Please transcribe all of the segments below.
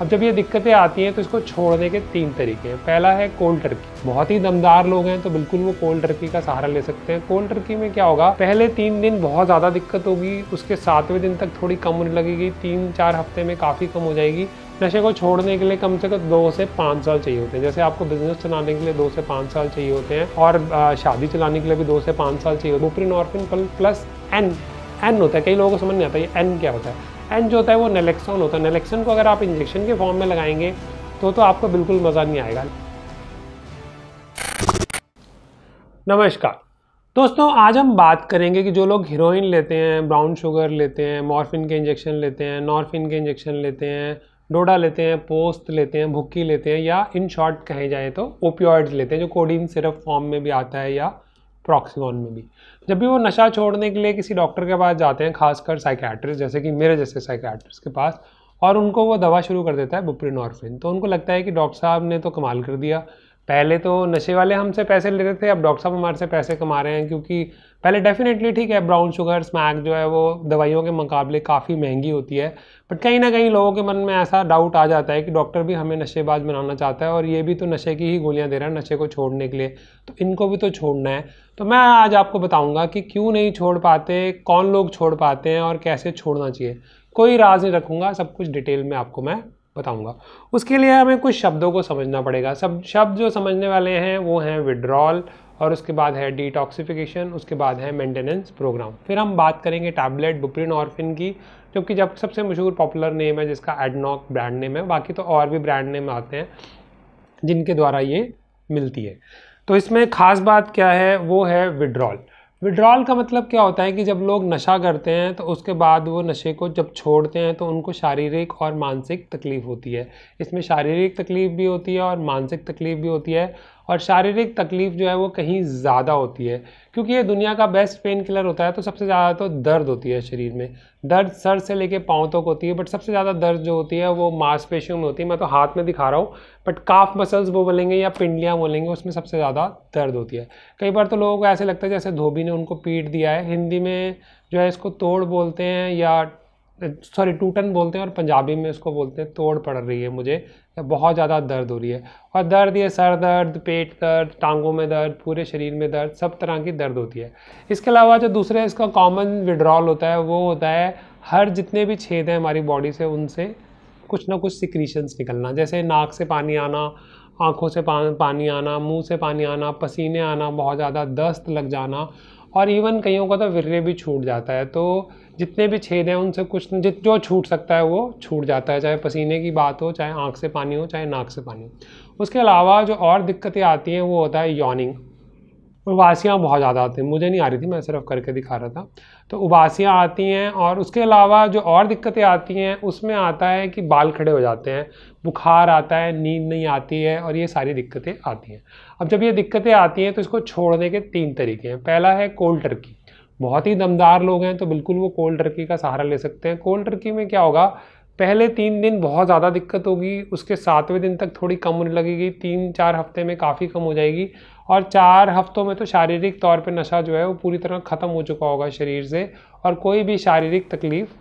अब जब ये दिक्कतें आती हैं तो इसको छोड़ने के तीन तरीके हैं पहला है कोल्ड टर्की बहुत ही दमदार लोग हैं तो बिल्कुल वो कोल्ड टर्की का सहारा ले सकते हैं कोल्ड टर्की में क्या होगा पहले तीन दिन बहुत ज़्यादा दिक्कत होगी उसके सातवें दिन तक थोड़ी कम होने लगेगी तीन चार हफ्ते में काफ़ी कम हो जाएगी नशे को छोड़ने के लिए कम से कम दो से पाँच साल चाहिए होते हैं जैसे आपको बिजनेस चलाने के लिए दो से पाँच साल चाहिए होते हैं और शादी चलाने के लिए भी दो से पाँच साल चाहिए होते हैं प्लस एन एन होता है कई लोगों को समझ नहीं आता ये एन क्या होता है एंड जो होता है वो नेलेक्सॉन होता है नेलेक्सॉन को अगर आप इंजेक्शन के फॉर्म में लगाएंगे तो तो आपको बिल्कुल मज़ा नहीं आएगा नमस्कार दोस्तों आज हम बात करेंगे कि जो लोग हीरोइन लेते हैं ब्राउन शुगर लेते हैं मॉर्फिन के इंजेक्शन लेते हैं नॉर्फिन के इंजेक्शन लेते हैं डोडा लेते हैं पोस्त लेते हैं भुक्की लेते हैं या इन शॉर्ट कहे जाए तो ओपियॉइड्स लेते हैं जो कोडीन सिरप फॉर्म में भी आता है या प्रॉक्सीगोन में भी जब भी वो नशा छोड़ने के लिए किसी डॉक्टर के पास जाते हैं खासकर साइकैट्रिस्ट जैसे कि मेरे जैसे साइकैट्रिस्ट के पास और उनको वो दवा शुरू कर देता है बुप्रिनॉर्फिन तो उनको लगता है कि डॉक्टर साहब ने तो कमाल कर दिया पहले तो नशे वाले हमसे पैसे लेते थे अब डॉक्टर साहब हमारे से पैसे कमा रहे हैं क्योंकि पहले डेफिनेटली ठीक है ब्राउन शुगर स्मैक जो है वो दवाइयों के मुकाबले काफ़ी महंगी होती है बट कहीं ना कहीं लोगों के मन में ऐसा डाउट आ जाता है कि डॉक्टर भी हमें नशेबाज बनाना चाहता है और ये भी तो नशे की ही गोलियां दे रहा है नशे को छोड़ने के लिए तो इनको भी तो छोड़ना है तो मैं आज आपको बताऊँगा कि क्यों नहीं छोड़ पाते कौन लोग छोड़ पाते हैं और कैसे छोड़ना चाहिए कोई राज नहीं रखूँगा सब कुछ डिटेल में आपको मैं बताऊँगा उसके लिए हमें कुछ शब्दों को समझना पड़ेगा सब शब्द जो समझने वाले हैं वो हैं विड्रॉल और उसके बाद है डिटॉक्सिफिकेशन उसके बाद है मेंटेनेंस प्रोग्राम फिर हम बात करेंगे टैबलेट बुप्रिन ऑर्फिन की जो कि जब सबसे मशहूर पॉपुलर नेम है जिसका एडनॉक ब्रांड नेम है बाकी तो और भी ब्रांड नेम आते हैं जिनके द्वारा ये मिलती है तो इसमें ख़ास बात क्या है वो है विड्रॉल विड्रॉल का मतलब क्या होता है कि जब लोग नशा करते हैं तो उसके बाद वो नशे को जब छोड़ते हैं तो उनको शारीरिक और मानसिक तकलीफ़ होती है इसमें शारीरिक तकलीफ़ भी होती है और मानसिक तकलीफ़ भी होती है और शारीरिक तकलीफ जो है वो कहीं ज़्यादा होती है क्योंकि ये दुनिया का बेस्ट पेन किलर होता है तो सबसे ज़्यादा तो दर्द होती है शरीर में दर्द सर से लेके पाँव तक तो होती है बट सबसे ज़्यादा दर्द जो होती है वो मांसपेशियों में होती है मैं तो हाथ में दिखा रहा हूँ बट काफ मसल्स वो बोलेंगे या पिंडलियाँ बोलेंगे उसमें सबसे ज़्यादा दर्द होती है कई बार तो लोगों को ऐसे लगता है जैसे धोबी ने उनको पीट दिया है हिंदी में जो है इसको तोड़ बोलते हैं या सॉरी टूटन बोलते हैं और पंजाबी में इसको बोलते हैं तोड़ पड़ रही है मुझे बहुत ज़्यादा दर्द हो रही है और दर्द ये सर दर्द पेट दर्द टांगों में दर्द पूरे शरीर में दर्द सब तरह की दर्द होती है इसके अलावा जो दूसरा इसका कॉमन विड्रॉल होता है वो होता है हर जितने भी छेद हैं हमारी बॉडी से उनसे कुछ ना कुछ सिक्रीशंस निकलना जैसे नाक से पानी आना आँखों से पानी आना मुँह से पानी आना पसीने आना बहुत ज़्यादा दस्त लग जाना और इवन कईयों का तो विर्रे भी छूट जाता है तो जितने भी छेद हैं उनसे कुछ जित जो छूट सकता है वो छूट जाता है चाहे पसीने की बात हो चाहे आँख से पानी हो चाहे नाक से पानी हो उसके अलावा जो और दिक्कतें आती हैं वो होता है यॉनिंग उबासियाँ बहुत ज़्यादा आती हैं मुझे नहीं आ रही थी मैं सिर्फ करके दिखा रहा था तो उबासियाँ आती हैं और उसके अलावा जो और दिक्कतें आती हैं उसमें आता है कि बाल खड़े हो जाते हैं बुखार आता है नींद नहीं आती है और ये सारी दिक्कतें आती हैं अब जब ये दिक्कतें आती हैं तो इसको छोड़ने के तीन तरीके हैं पहला है कोल्ड टर्की बहुत ही दमदार लोग हैं तो बिल्कुल वो कोल्ड टर्की का सहारा ले सकते हैं कोल्ड टर्की में क्या होगा पहले तीन दिन बहुत ज़्यादा दिक्कत होगी उसके सातवें दिन तक थोड़ी कम होने लगेगी तीन चार हफ्ते में काफ़ी कम हो जाएगी और चार हफ्तों में तो शारीरिक तौर पे नशा जो है वो पूरी तरह ख़त्म हो चुका होगा शरीर से और कोई भी शारीरिक तकलीफ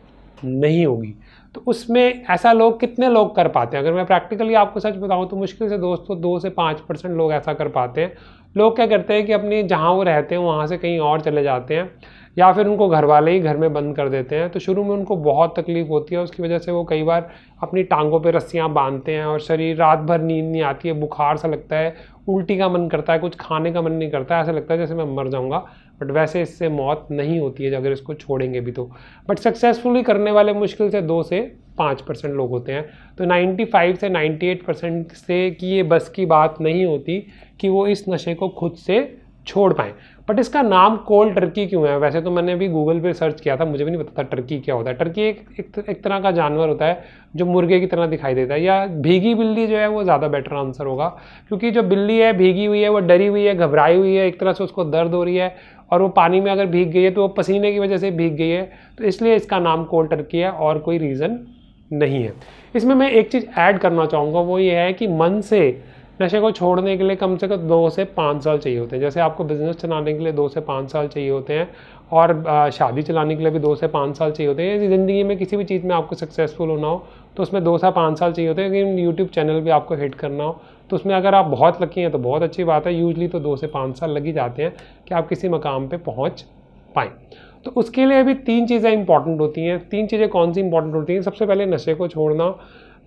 नहीं होगी तो उसमें ऐसा लोग कितने लोग कर पाते हैं अगर मैं प्रैक्टिकली आपको सच बताऊं तो मुश्किल से दोस्तों दो से पाँच परसेंट लोग ऐसा कर पाते हैं लोग क्या करते हैं कि अपने जहाँ वो रहते हैं वहाँ से कहीं और चले जाते हैं या फिर उनको घर वाले ही घर में बंद कर देते हैं तो शुरू में उनको बहुत तकलीफ होती है उसकी वजह से वो कई बार अपनी टांगों पर रस्सियाँ बांधते हैं और शरीर रात भर नींद नहीं आती है बुखार सा लगता है उल्टी का मन करता है कुछ खाने का मन नहीं करता है ऐसा लगता है जैसे मैं मर जाऊँगा बट वैसे इससे मौत नहीं होती है अगर इसको छोड़ेंगे भी तो बट सक्सेसफुली करने वाले मुश्किल से दो से पाँच परसेंट लोग होते हैं तो 95 से 98 परसेंट से कि ये बस की बात नहीं होती कि वो इस नशे को खुद से छोड़ पाएँ बट इसका नाम कोल्ड टर्की क्यों है वैसे तो मैंने अभी गूगल पे सर्च किया था मुझे भी नहीं पता था टर्की क्या होता है टर्की एक एक, एक तरह का जानवर होता है जो मुर्गे की तरह दिखाई देता है या भीगी बिल्ली जो है वो ज़्यादा बेटर आंसर होगा क्योंकि जो बिल्ली है भीगी हुई है वो डरी हुई है घबराई हुई है एक तरह से उसको दर्द हो रही है और वो पानी में अगर भीग गई है तो वो पसीने की वजह से भीग गई है तो इसलिए इसका नाम कोल टर्की है और कोई रीज़न नहीं है इसमें मैं एक चीज़ ऐड करना चाहूँगा वो ये है कि मन से नशे को छोड़ने के लिए कम से कम दो से पाँच साल चाहिए होते हैं जैसे आपको बिजनेस चलाने के लिए दो से पाँच साल चाहिए होते हैं और शादी चलाने के लिए भी दो से पाँच साल चाहिए होते हैं ज़िंदगी में किसी भी चीज़ में आपको सक्सेसफुल होना हो तो उसमें दो से पाँच साल चाहिए होते हैं लेकिन यूट्यूब चैनल भी आपको हिट करना हो तो उसमें अगर आप बहुत लकी हैं तो बहुत अच्छी बात है यूजली तो दो से पाँच साल लग ही जाते हैं कि आप किसी मकाम पर पहुँच पाएँ तो उसके लिए भी तीन चीज़ें इंपॉर्टेंट होती हैं तीन चीज़ें कौन सी इंपॉर्टेंट होती हैं सबसे पहले नशे को छोड़ना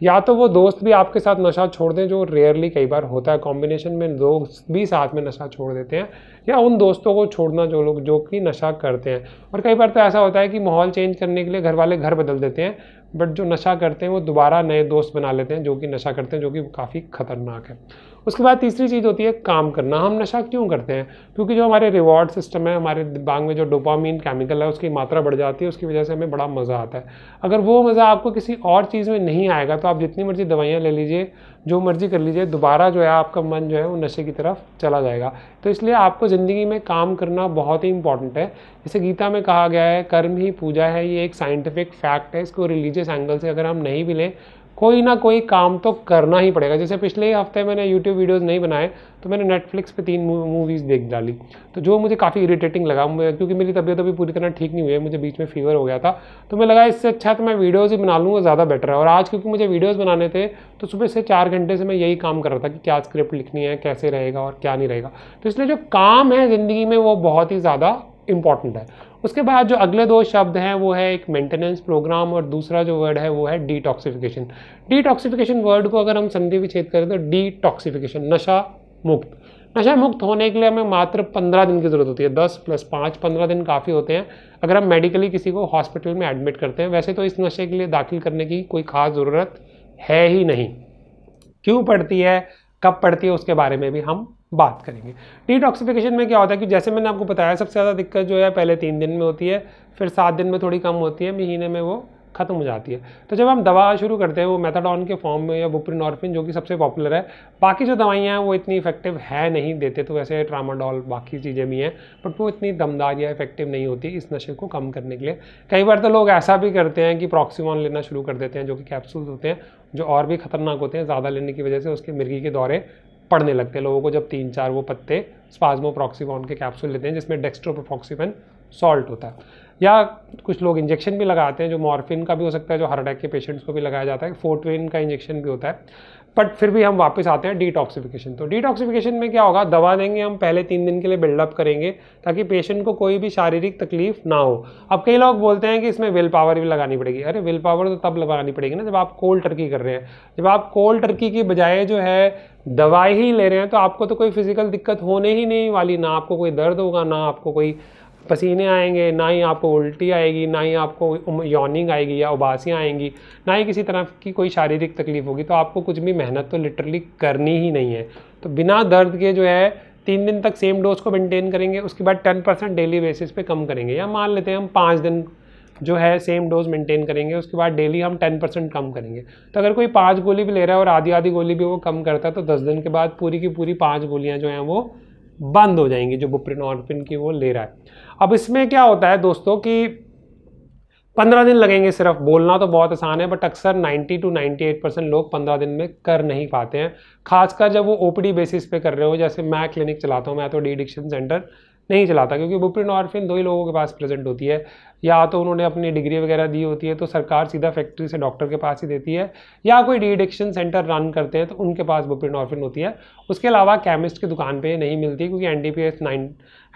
या तो वो दोस्त भी आपके साथ नशा छोड़ दें जो रेयरली कई बार होता है कॉम्बिनेशन में दोस्त भी साथ में नशा छोड़ देते हैं या उन दोस्तों को छोड़ना जो लोग जो कि नशा करते हैं और कई बार तो ऐसा होता है कि माहौल चेंज करने के लिए घर वाले घर बदल देते हैं बट जो नशा करते हैं वो दोबारा नए दोस्त बना लेते हैं जो कि नशा करते हैं जो कि काफ़ी खतरनाक है उसके बाद तीसरी चीज़ होती है काम करना हम नशा क्यों करते हैं क्योंकि जो हमारे रिवॉर्ड सिस्टम है हमारे दिमाग में जो डोपामीन केमिकल है उसकी मात्रा बढ़ जाती है उसकी वजह से हमें बड़ा मज़ा आता है अगर वो मज़ा आपको किसी और चीज़ में नहीं आएगा तो आप जितनी मर्ज़ी दवाइयाँ ले लीजिए जो मर्ज़ी कर लीजिए दोबारा जो है आपका मन जो है वो नशे की तरफ चला जाएगा तो इसलिए आपको ज़िंदगी में काम करना बहुत ही इंपॉर्टेंट है जैसे गीता में कहा गया है कर्म ही पूजा है ये एक साइंटिफिक फैक्ट है इसको रिलीजियस एंगल से अगर हम नहीं भी लें कोई ना कोई काम तो करना ही पड़ेगा जैसे पिछले हफ्ते मैंने यूट्यूब वीडियोज़ नहीं बनाए तो मैंने Netflix पे तीन मूवीज़ देख डाली तो जो मुझे काफ़ी इरिटेटिंग लगा क्योंकि मेरी तबीयत अभी पूरी तरह ठीक नहीं हुई है मुझे बीच में फीवर हो गया था तो मैं लगा इससे अच्छा तो मैं वीडियोज़ ही बना लूँगा ज़्यादा बेटर है और आज क्योंकि मुझे वीडियोज़ बनाने थे तो सुबह से चार घंटे से मैं यही काम कर रहा था कि क्या स्क्रिप्ट लिखनी है कैसे रहेगा और क्या नहीं रहेगा तो इसलिए जो काम है ज़िंदगी में वो बहुत ही ज़्यादा इम्पॉर्टेंट है उसके बाद जो अगले दो शब्द हैं वो है एक मेंटेनेंस प्रोग्राम और दूसरा जो वर्ड है वो है डिटॉक्सिफिकेशन डिटॉक्सिफिकेशन वर्ड को अगर हम संधि विच्छेद करें तो डिटॉक्सिफिकेशन नशा मुक्त नशा मुक्त होने के लिए हमें मात्र पंद्रह दिन की ज़रूरत होती है दस प्लस पाँच पंद्रह दिन काफ़ी होते हैं अगर हम मेडिकली किसी को हॉस्पिटल में एडमिट करते हैं वैसे तो इस नशे के लिए दाखिल करने की कोई ख़ास ज़रूरत है ही नहीं क्यों पड़ती है कब पड़ती है उसके बारे में भी हम बात करेंगे डिटॉक्सिफिकेशन में क्या होता है कि जैसे मैंने आपको बताया सबसे ज़्यादा दिक्कत जो है पहले तीन दिन में होती है फिर सात दिन में थोड़ी कम होती है महीने में वो ख़त्म हो जाती है तो जब हम दवा शुरू करते हैं वो मेथाडॉन के फॉर्म में या बुप्रिनॉर्फिन जो कि सबसे पॉपुलर है बाकी जो दवाइयाँ हैं वो इतनी इफेक्टिव है नहीं देते तो वैसे ट्रामाडॉल बाकी चीज़ें भी हैं बट वो इतनी दमदार या इफेक्टिव नहीं होती इस नशे को कम करने के लिए कई बार तो लोग ऐसा भी करते हैं कि प्रॉक्सीमॉन लेना शुरू कर देते हैं जो कि कैप्सूल होते हैं जो और भी खतरनाक होते हैं ज़्यादा लेने की वजह से उसके मिर्गी के दौरे पड़ने लगते हैं लोगों को जब तीन चार वो पत्ते स्पाजमो प्रॉक्सीबॉन के कैप्सूल लेते हैं जिसमें डेक्स्ट्रोप्रोक्सीबन सॉल्ट होता है या कुछ लोग इंजेक्शन भी लगाते हैं जो मॉर्फिन का भी हो सकता है जो हार्ट अटैक के पेशेंट्स को भी लगाया जाता है फोर्टवेन का इंजेक्शन भी होता है बट फिर भी हम वापस आते हैं डिटॉक्सिफिकेशन तो डिटॉक्सिफिकेशन में क्या होगा दवा देंगे हम पहले तीन दिन के लिए बिल्डअप करेंगे ताकि पेशेंट को कोई भी शारीरिक तकलीफ ना हो अब कई लोग बोलते हैं कि इसमें विल पावर भी लगानी पड़ेगी अरे विल पावर तो तब लगानी पड़ेगी ना जब आप कोल्ड टर्की कर रहे हैं जब आप कोल्ड टर्की की बजाय जो है दवाई ही ले रहे हैं तो आपको तो कोई फिजिकल दिक्कत होने ही नहीं वाली ना आपको कोई दर्द होगा ना आपको कोई पसीने आएंगे ना ही आपको उल्टी आएगी ना ही आपको यॉनिंग आएगी या उबासियाँ आएंगी ना ही किसी तरह की कोई शारीरिक तकलीफ होगी तो आपको कुछ भी मेहनत तो लिटरली करनी ही नहीं है तो बिना दर्द के जो है तीन दिन तक सेम डोज को मेनटेन करेंगे उसके बाद टेन परसेंट डेली बेसिस पे कम करेंगे या मान लेते हैं हम पाँच दिन जो है सेम डोज मेंटेन करेंगे उसके बाद डेली हम टेन परसेंट कम करेंगे तो अगर कोई पाँच गोली भी ले रहा है और आधी आधी गोली भी वो कम करता है तो दस दिन के बाद पूरी की पूरी पाँच गोलियाँ जो हैं वो बंद हो जाएंगी जो बुप्रिनॉर्फिन की वो ले रहा है अब इसमें क्या होता है दोस्तों कि पंद्रह दिन लगेंगे सिर्फ बोलना तो बहुत आसान है बट अक्सर 90 टू 98 परसेंट लोग पंद्रह दिन में कर नहीं पाते हैं खासकर जब वो ओपीडी बेसिस पे कर रहे हो जैसे मैं क्लिनिक चलाता हूँ मैं तो डी एडिक्शन सेंटर नहीं चलाता क्योंकि बुप्रिन और फिन दो ही लोगों के पास प्रेजेंट होती है या तो उन्होंने अपनी डिग्री वगैरह दी होती है तो सरकार सीधा फैक्ट्री से डॉक्टर के पास ही देती है या कोई डी एडिक्शन सेंटर रन करते हैं तो उनके पास बुप्रिन और फिन होती है उसके अलावा केमिस्ट की दुकान पर नहीं मिलती क्योंकि N D P S nine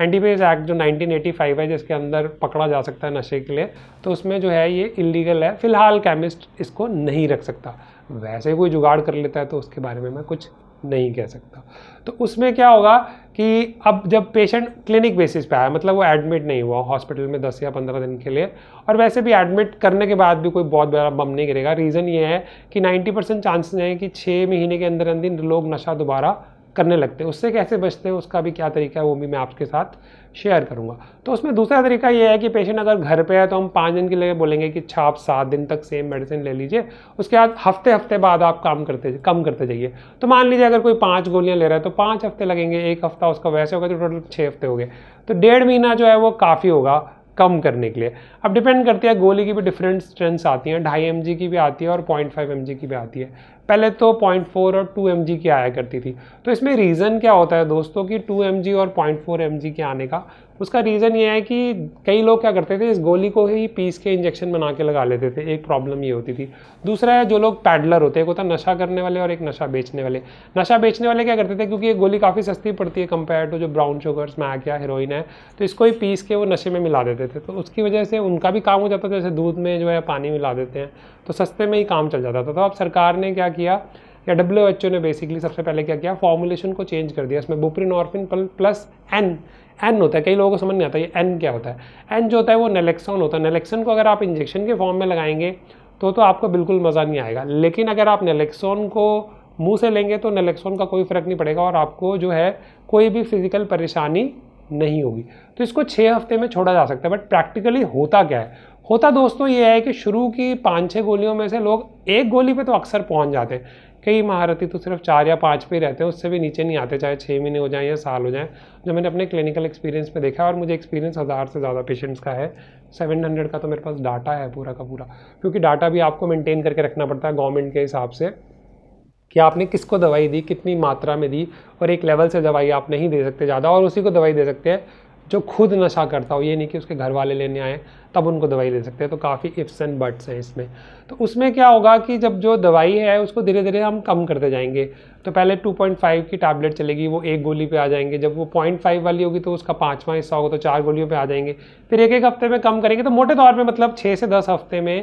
N D P S act जो नाइनटीन एटी फाइव है जिसके अंदर पकड़ा जा सकता है नशे के लिए तो उसमें जो है ये इलीगल है फिलहाल केमिस्ट इसको नहीं रख सकता वैसे कोई जुगाड़ कर लेता है तो उसके बारे में मैं कुछ नहीं कह सकता तो उसमें क्या होगा कि अब जब पेशेंट क्लिनिक बेसिस पे आया मतलब वो एडमिट नहीं हुआ हॉस्पिटल में 10 या 15 दिन के लिए और वैसे भी एडमिट करने के बाद भी कोई बहुत बड़ा बम नहीं गिरेगा रीज़न ये है कि 90 परसेंट चांसेस हैं कि छः महीने के अंदर अंदर लोग नशा दोबारा करने लगते हैं उससे कैसे बचते हैं उसका भी क्या तरीका है वो भी मैं आपके साथ शेयर करूँगा तो उसमें दूसरा तरीका ये है कि पेशेंट अगर घर पे है तो हम पाँच दिन के लिए बोलेंगे कि अच्छा आप सात दिन तक सेम मेडिसिन ले लीजिए उसके बाद हफ्ते हफ्ते बाद आप काम करते कम करते जाइए तो मान लीजिए अगर कोई पाँच गोलियाँ ले रहा है तो पाँच हफ्ते लगेंगे एक हफ्ता उसका वैसे होगा तो टोटल छः हफ्ते हो गए तो डेढ़ महीना जो है वो काफ़ी होगा कम करने के लिए अब डिपेंड करती है गोली की भी डिफरेंट स्ट्रेंथ्स आती हैं ढाई एम की भी आती है और पॉइंट फाइव एम की भी आती है पहले तो 0.4 और 2 एम की आया करती थी तो इसमें रीज़न क्या होता है दोस्तों कि 2 एम और 0.4 एम के आने का उसका रीज़न ये है कि कई लोग क्या करते थे इस गोली को ही पीस के इंजेक्शन बना के लगा लेते थे एक प्रॉब्लम ये होती थी दूसरा है जो लोग पैडलर होते हैं एक होता नशा करने वाले और एक नशा बेचने वाले नशा बेचने वाले क्या करते थे क्योंकि ये गोली काफ़ी सस्ती पड़ती है कंपेयर टू तो जो ब्राउन शुगर स्मैक या हेरोइन है तो इसको ही पीस के वो नशे में मिला देते थे तो उसकी वजह से उनका भी काम हो जाता था जैसे दूध में जो है पानी मिला देते हैं तो सस्ते में ही काम चल जाता था तो अब सरकार ने क्या किया या डब्ल्यू एच ओ ने बेसिकली सबसे पहले क्या किया फॉर्मुलेशन को चेंज कर दिया इसमें buprenorphine plus N N होता है कई लोगों को समझ नहीं आता ये एन क्या होता है एन जो होता है वो नेलेक्सॉन होता है नेलेक्सन को अगर आप इंजेक्शन के फॉर्म में लगाएंगे तो तो आपको बिल्कुल मज़ा नहीं आएगा लेकिन अगर आप नेलेक्सॉन को मुंह से लेंगे तो नेलेक्सॉन का कोई फ़र्क नहीं पड़ेगा और आपको जो है कोई भी फिजिकल परेशानी नहीं होगी तो इसको छः हफ्ते में छोड़ा जा सकता है बट प्रैक्टिकली होता क्या है होता दोस्तों ये है कि शुरू की पाँच छः गोलियों में से लोग एक गोली पे तो अक्सर पहुंच जाते हैं कई महारथी तो सिर्फ चार या पाँच पे रहते हैं उससे भी नीचे नहीं आते चाहे छः महीने हो जाए या साल हो जाए जो मैंने अपने क्लिनिकल एक्सपीरियंस में देखा और मुझे एक्सपीरियंस हज़ार से ज़्यादा पेशेंट्स का है सेवन हंड्रेड का तो मेरे पास डाटा है पूरा का पूरा क्योंकि डाटा भी आपको मेनटेन करके रखना पड़ता है गवर्नमेंट के हिसाब से कि आपने किसको दवाई दी कितनी मात्रा में दी और एक लेवल से दवाई आप नहीं दे सकते ज़्यादा और उसी को दवाई दे सकते हैं जो खुद नशा करता हो ये नहीं कि उसके घर वाले लेने आए तब उनको दवाई दे सकते हैं तो काफ़ी इफ्स एंड बट्स हैं इसमें तो उसमें क्या होगा कि जब जो दवाई है उसको धीरे धीरे हम कम करते जाएंगे तो पहले 2.5 की टैबलेट चलेगी वो एक गोली पे आ जाएंगे जब वो 0.5 वाली होगी तो उसका पाँचवा हिस्सा होगा तो चार गोलियों पर आ जाएंगे फिर एक एक हफ्ते में कम करेंगे तो मोटे तौर पर मतलब छः से दस हफ्ते में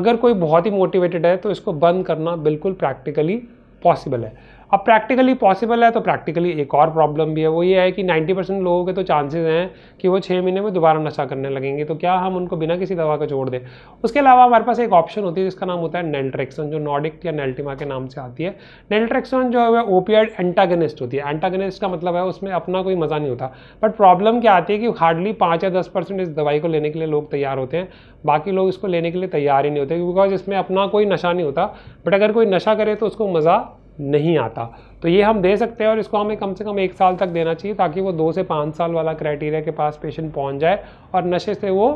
अगर कोई बहुत ही मोटिवेटेड है तो इसको बंद करना बिल्कुल प्रैक्टिकली पॉसिबल है अब प्रैक्टिकली पॉसिबल है तो प्रैक्टिकली एक और प्रॉब्लम भी है वो ये है कि 90 परसेंट लोगों के तो चांसेस हैं कि वो छः महीने में दोबारा नशा करने लगेंगे तो क्या हम उनको बिना किसी दवा का छोड़ दें उसके अलावा हमारे पास एक ऑप्शन होती है जिसका नाम होता है नेल्ट्रेक्सन जो नॉडिक्ट या नेल्टिमा के नाम से आती है नेल्ट्रेक्सन जो है ओपियड एंटागनिस्ट होती है एंटागनिस्ट का मतलब है उसमें अपना कोई मज़ा नहीं होता बट प्रॉब्लम क्या आती है कि हार्डली पाँच या दस परसेंट इस दवाई को लेने के लिए लोग तैयार होते हैं बाकी लोग इसको लेने के लिए तैयार ही नहीं होते बिकॉज इसमें अपना कोई नशा नहीं होता बट अगर कोई नशा करे तो उसको मज़ा नहीं आता तो ये हम दे सकते हैं और इसको हमें कम से कम एक साल तक देना चाहिए ताकि वो दो से पाँच साल वाला क्राइटेरिया के पास पेशेंट पहुंच जाए और नशे से वो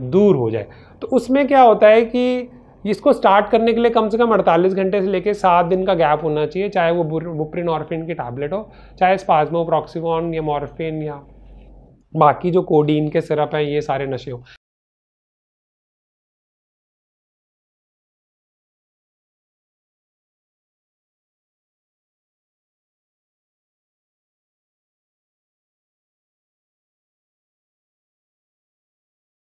दूर हो जाए तो उसमें क्या होता है कि इसको स्टार्ट करने के लिए कम से कम 48 घंटे से लेकर सात दिन का गैप होना चाहिए चाहे वो बुप्रिन ऑर्फिन की टैबलेट हो चाहे स्पाजमो या मॉर्फिन या बाकी जो कोडीन के सिरप हैं ये सारे नशे हो